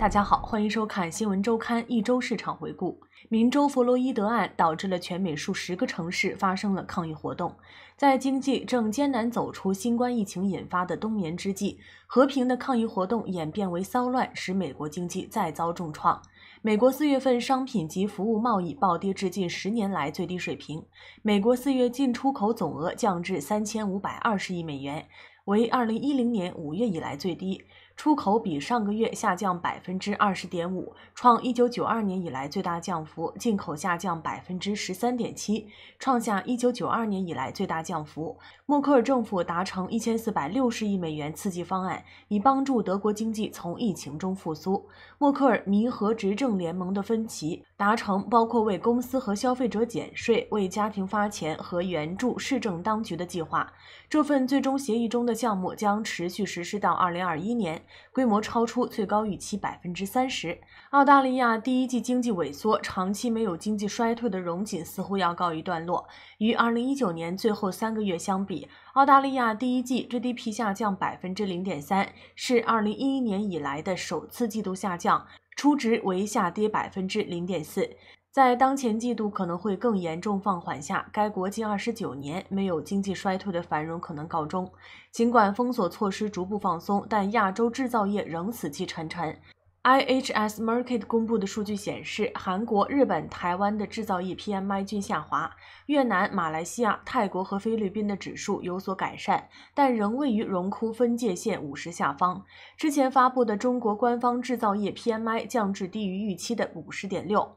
大家好，欢迎收看《新闻周刊》一周市场回顾。明州弗洛伊德案导致了全美数十个城市发生了抗议活动。在经济正艰难走出新冠疫情引发的冬眠之际，和平的抗议活动演变为骚乱，使美国经济再遭重创。美国四月份商品及服务贸易暴跌至近十年来最低水平。美国四月进出口总额降至三千五百二十亿美元，为二零一零年五月以来最低。出口比上个月下降百分之二十点五，创一九九二年以来最大降幅；进口下降百分之十三点七，创下一九九二年以来最大降幅。默克尔政府达成一千四百六十亿美元刺激方案，以帮助德国经济从疫情中复苏。默克尔弥合执政联盟的分歧。达成包括为公司和消费者减税、为家庭发钱和援助市政当局的计划。这份最终协议中的项目将持续实施到二零二一年，规模超出最高预期百分之三十。澳大利亚第一季经济萎缩，长期没有经济衰退的荣景似乎要告一段落。与二零一九年最后三个月相比，澳大利亚第一季 GDP 下降百分之零点三，是二零一一年以来的首次季度下降。初值为下跌百分之零点四，在当前季度可能会更严重放缓下，该国近二十九年没有经济衰退的繁荣可能告终。尽管封锁措施逐步放松，但亚洲制造业仍死气沉沉。IHS m a r k e t 公布的数据显示，韩国、日本、台湾的制造业 PMI 均下滑，越南、马来西亚、泰国和菲律宾的指数有所改善，但仍位于荣枯分界线五十下方。之前发布的中国官方制造业 PMI 降至低于预期的五十点六。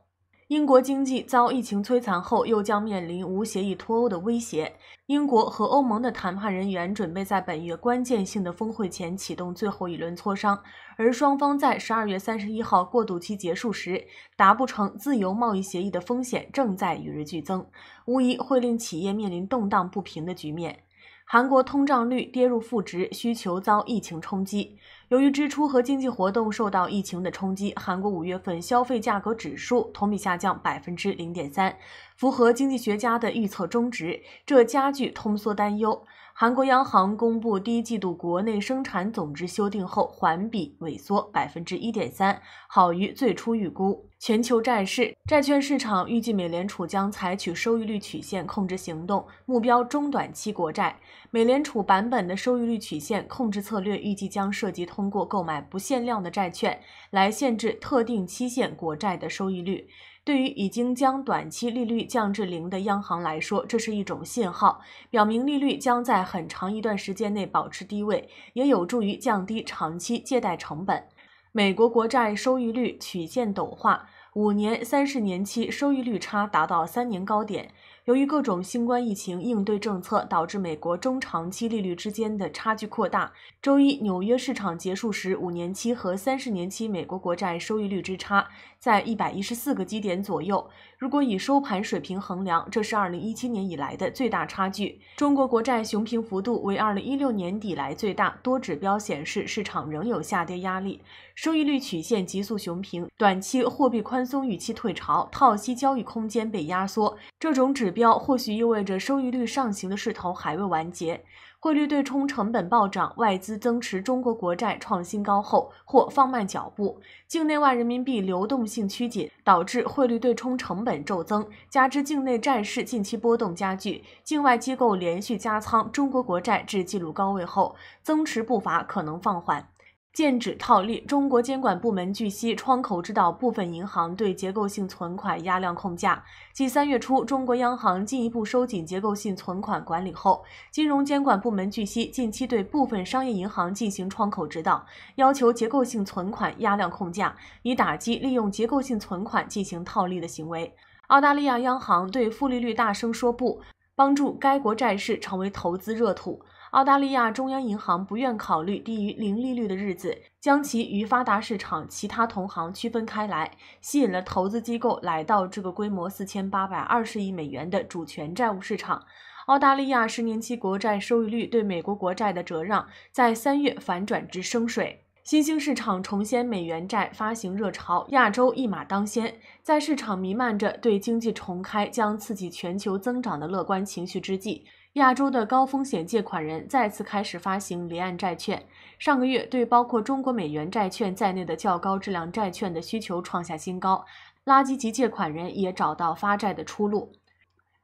英国经济遭疫情摧残后，又将面临无协议脱欧的威胁。英国和欧盟的谈判人员准备在本月关键性的峰会前启动最后一轮磋商，而双方在十二月三十一号过渡期结束时达不成自由贸易协议的风险正在与日俱增，无疑会令企业面临动荡不平的局面。韩国通胀率跌入负值，需求遭疫情冲击。由于支出和经济活动受到疫情的冲击，韩国五月份消费价格指数同比下降百分之零点三，符合经济学家的预测中值，这加剧通缩担忧。韩国央行公布第一季度国内生产总值修订后环比萎缩百分之一点三，好于最初预估。全球债市、债券市场预计美联储将采取收益率曲线控制行动，目标中短期国债。美联储版本的收益率曲线控制策略预计将涉及通过购买不限量的债券来限制特定期限国债的收益率。对于已经将短期利率降至零的央行来说，这是一种信号，表明利率将在很长一段时间内保持低位，也有助于降低长期借贷成本。美国国债收益率曲线陡化，五年、三十年期收益率差达到三年高点。由于各种新冠疫情应对政策导致美国中长期利率之间的差距扩大，周一纽约市场结束时，五年期和三十年期美国国债收益率之差在一百一十四个基点左右。如果以收盘水平衡量，这是2017年以来的最大差距。中国国债熊平幅度为2016年底来最大，多指标显示市场仍有下跌压力。收益率曲线急速熊平，短期货币宽松预期退潮，套息交易空间被压缩。这种指标或许意味着收益率上行的势头还未完结。汇率对冲成本暴涨，外资增持中国国债创新高后或放慢脚步。境内外人民币流动性趋紧，导致汇率对冲成本骤增，加之境内债市近期波动加剧，境外机构连续加仓中国国债至纪录高位后，增持步伐可能放缓。禁止套利。中国监管部门据悉，窗口指导部分银行对结构性存款压量控价。继三月初中国央行进一步收紧结构性存款管理后，金融监管部门据悉近期对部分商业银行进行窗口指导，要求结构性存款压量控价，以打击利用结构性存款进行套利的行为。澳大利亚央行对负利率大声说不，帮助该国债市成为投资热土。澳大利亚中央银行不愿考虑低于零利率的日子，将其与发达市场其他同行区分开来，吸引了投资机构来到这个规模四千八百二十亿美元的主权债务市场。澳大利亚十年期国债收益率对美国国债的折让在三月反转至升水，新兴市场重现美元债发行热潮，亚洲一马当先。在市场弥漫着对经济重开将刺激全球增长的乐观情绪之际。亚洲的高风险借款人再次开始发行离岸债券。上个月，对包括中国美元债券在内的较高质量债券的需求创下新高，垃圾级借款人也找到发债的出路。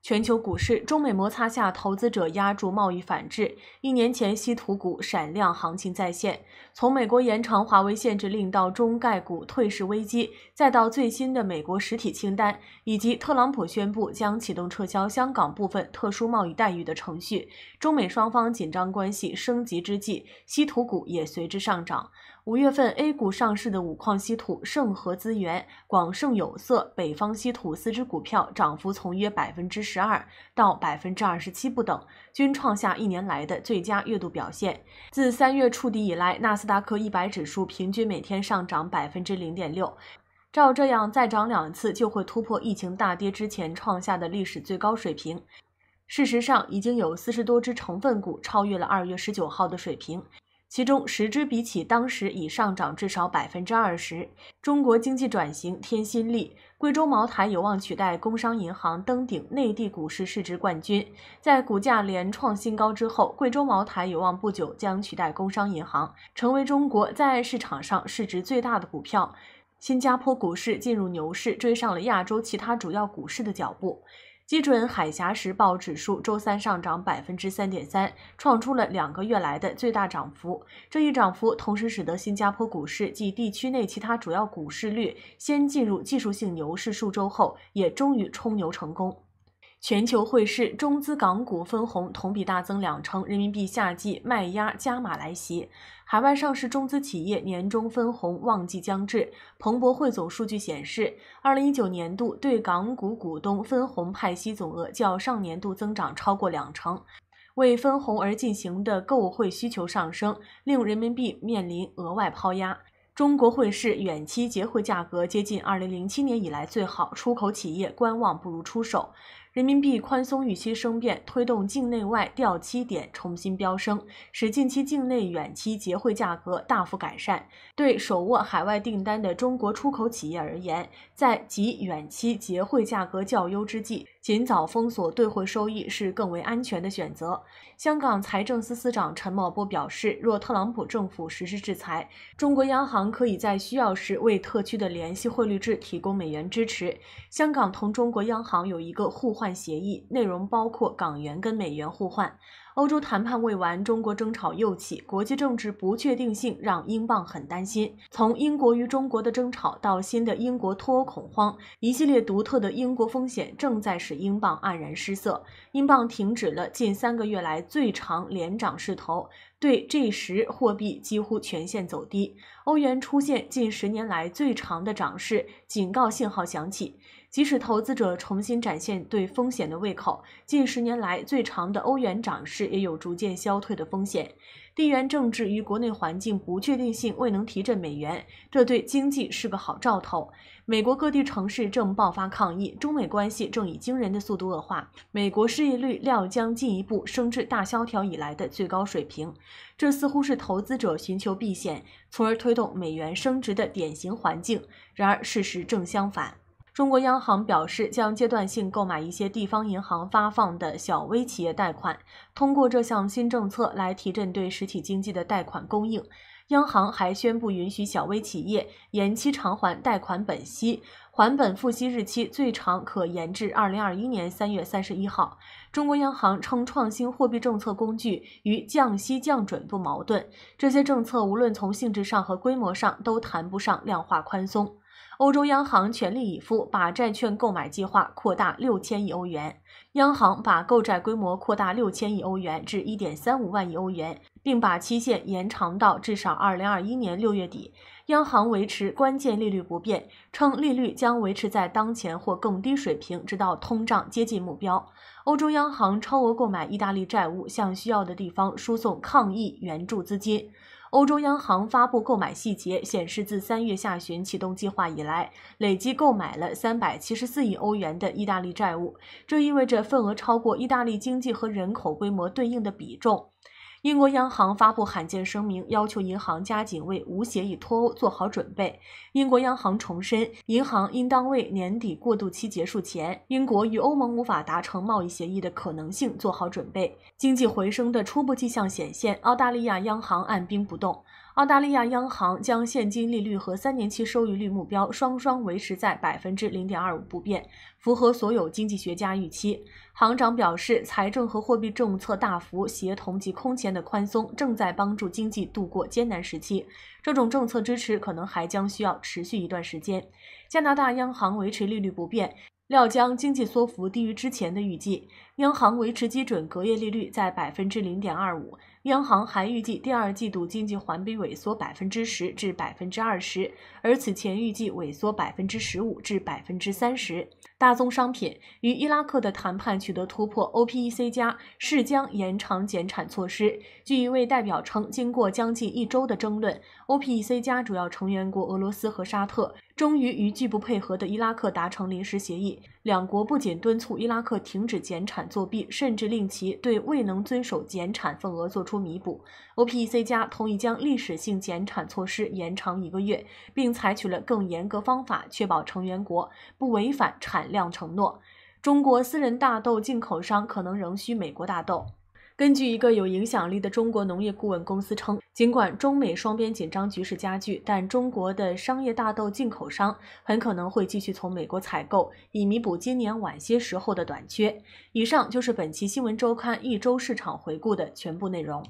全球股市，中美摩擦下，投资者压住贸易反制。一年前，稀土股闪亮行情再现。从美国延长华为限制令，到中概股退市危机，再到最新的美国实体清单，以及特朗普宣布将启动撤销香港部分特殊贸易待遇的程序，中美双方紧张关系升级之际，稀土股也随之上涨。五月份 A 股上市的五矿稀土、盛和资源、广盛有色、北方稀土四只股票涨幅从约百分之十二到百分之二十七不等，均创下一年来的最佳月度表现。自三月触底以来，纳斯达克一百指数平均每天上涨百分之零点六，照这样再涨两次，就会突破疫情大跌之前创下的历史最高水平。事实上，已经有四十多只成分股超越了二月十九号的水平。其中十只比起当时已上涨至少百分之二十。中国经济转型添新力，贵州茅台有望取代工商银行登顶内地股市市值冠军。在股价连创新高之后，贵州茅台有望不久将取代工商银行，成为中国在市场上市值最大的股票。新加坡股市进入牛市，追上了亚洲其他主要股市的脚步。基准海峡时报指数周三上涨百分之三点三，创出了两个月来的最大涨幅。这一涨幅同时使得新加坡股市及地区内其他主要股市率先进入技术性牛市数周后，也终于冲牛成功。全球汇市中资港股分红同比大增两成，人民币夏季卖压加码来袭。海外上市中资企业年终分红旺季将至。彭博汇总数据显示，二零一九年度对港股股东分红派息总额较上年度增长超过两成。为分红而进行的购汇需求上升，令人民币面临额外抛压。中国汇市远期结汇价格接近二零零七年以来最好。出口企业观望不如出手。人民币宽松预期生变，推动境内外掉期点重新飙升，使近期境内远期结汇价格大幅改善。对手握海外订单的中国出口企业而言，在即远期结汇价格较优之际。尽早封锁兑换收益是更为安全的选择。香港财政司司长陈茂波表示，若特朗普政府实施制裁，中国央行可以在需要时为特区的联系汇率制提供美元支持。香港同中国央行有一个互换协议，内容包括港元跟美元互换。欧洲谈判未完，中国争吵又起，国际政治不确定性让英镑很担心。从英国与中国的争吵到新的英国脱欧恐慌，一系列独特的英国风险正在使英镑黯然失色。英镑停止了近三个月来最长连涨势头，对这时货币几乎全线走低。欧元出现近十年来最长的涨势，警告信号响起。即使投资者重新展现对风险的胃口，近十年来最长的欧元涨势也有逐渐消退的风险。地缘政治与国内环境不确定性未能提振美元，这对经济是个好兆头。美国各地城市正爆发抗议，中美关系正以惊人的速度恶化。美国失业率料将进一步升至大萧条以来的最高水平，这似乎是投资者寻求避险，从而推动美元升值的典型环境。然而，事实正相反。中国央行表示，将阶段性购买一些地方银行发放的小微企业贷款，通过这项新政策来提振对实体经济的贷款供应。央行还宣布允许小微企业延期偿还贷款本息，还本付息日期最长可延至二零二一年三月三十一号。中国央行称，创新货币政策工具与降息降准不矛盾，这些政策无论从性质上和规模上都谈不上量化宽松。欧洲央行全力以赴，把债券购买计划扩大六千亿欧元。央行把购债规模扩大六千亿欧元至一点三五万亿欧元，并把期限延长到至少二零二一年六月底。央行维持关键利率不变，称利率将维持在当前或更低水平，直到通胀接近目标。欧洲央行超额购买意大利债务，向需要的地方输送抗疫援助资金。欧洲央行发布购买细节显示，自三月下旬启动计划以来，累计购买了三百七十四亿欧元的意大利债务，这意味着份额超过意大利经济和人口规模对应的比重。英国央行发布罕见声明，要求银行加紧为无协议脱欧做好准备。英国央行重申，银行应当为年底过渡期结束前，英国与欧盟无法达成贸易协议的可能性做好准备。经济回升的初步迹象显现，澳大利亚央行按兵不动。澳大利亚央行将现金利率和三年期收益率目标双双维持在百分之零点二五不变，符合所有经济学家预期。行长表示，财政和货币政策大幅协同及空前的宽松正在帮助经济度过艰难时期，这种政策支持可能还将需要持续一段时间。加拿大央行维持利率不变，料将经济缩幅低于之前的预计。央行维持基准隔夜利率在百分之零点二五。央行还预计第二季度经济环比萎缩百分之十至百分之二十，而此前预计萎缩百分之十五至百分之三十。大宗商品与伊拉克的谈判取得突破，OPEC+ 加是将延长减产措施。据一位代表称，经过将近一周的争论，OPEC+ 加主要成员国俄罗斯和沙特终于与拒不配合的伊拉克达成临时协议。两国不仅敦促伊拉克停止减产。作弊，甚至令其对未能遵守减产份额做出弥补。OPEC+ 同意将历史性减产措施延长一个月，并采取了更严格方法，确保成员国不违反产量承诺。中国私人大豆进口商可能仍需美国大豆。根据一个有影响力的中国农业顾问公司称，尽管中美双边紧张局势加剧，但中国的商业大豆进口商很可能会继续从美国采购，以弥补今年晚些时候的短缺。以上就是本期新闻周刊一周市场回顾的全部内容。